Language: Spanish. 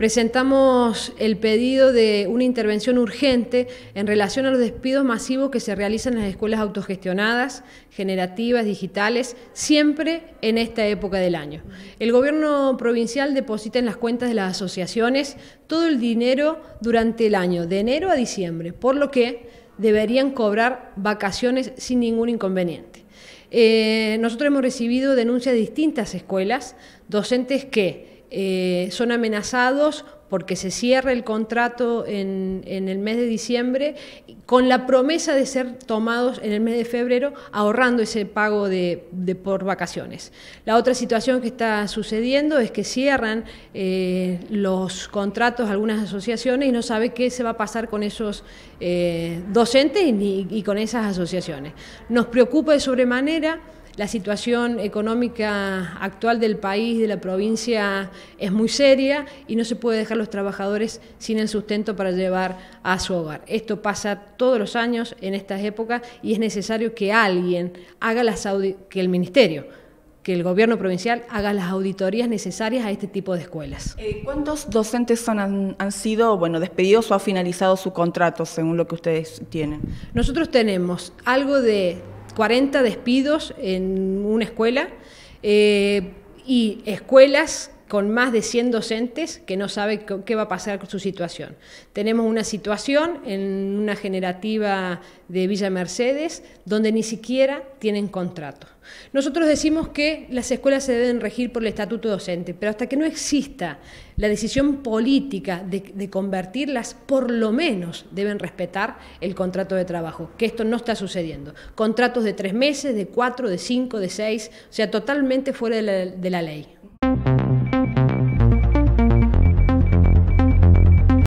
presentamos el pedido de una intervención urgente en relación a los despidos masivos que se realizan en las escuelas autogestionadas, generativas, digitales, siempre en esta época del año. El gobierno provincial deposita en las cuentas de las asociaciones todo el dinero durante el año, de enero a diciembre, por lo que deberían cobrar vacaciones sin ningún inconveniente. Eh, nosotros hemos recibido denuncias de distintas escuelas, docentes que eh, son amenazados porque se cierra el contrato en, el mes de diciembre con la promesa de ser tomados en el mes de febrero ahorrando ese pago de, por vacaciones. La otra situación que está sucediendo es que cierran eh, los contratos algunas asociaciones y no sabe qué se va a pasar con esos eh, docentes y con esas asociaciones. Nos preocupa de sobremanera la situación económica actual del país, de la provincia, es muy seria y no se puede dejar los trabajadores sin el sustento para llevar a su hogar. Esto pasa todos los años en estas épocas y es necesario que alguien haga las que el ministerio que el gobierno provincial haga las auditorías necesarias a este tipo de escuelas. Eh, ¿Cuántos docentes han, sido bueno, despedidos o ha finalizado su contrato según lo que ustedes tienen? Nosotros tenemos algo de 40 despidos en una escuela eh, y escuelas con más de 100 docentes que no sabe qué va a pasar con su situación. Tenemos una situación en una generativa de Villa Mercedes donde ni siquiera tienen contrato. Nosotros decimos que las escuelas se deben regir por el estatuto docente, pero hasta que no exista la decisión política de, convertirlas, por lo menos deben respetar el contrato de trabajo, que esto no está sucediendo. Contratos de tres meses, de cuatro, de cinco, de seis, o sea, totalmente fuera de la ley.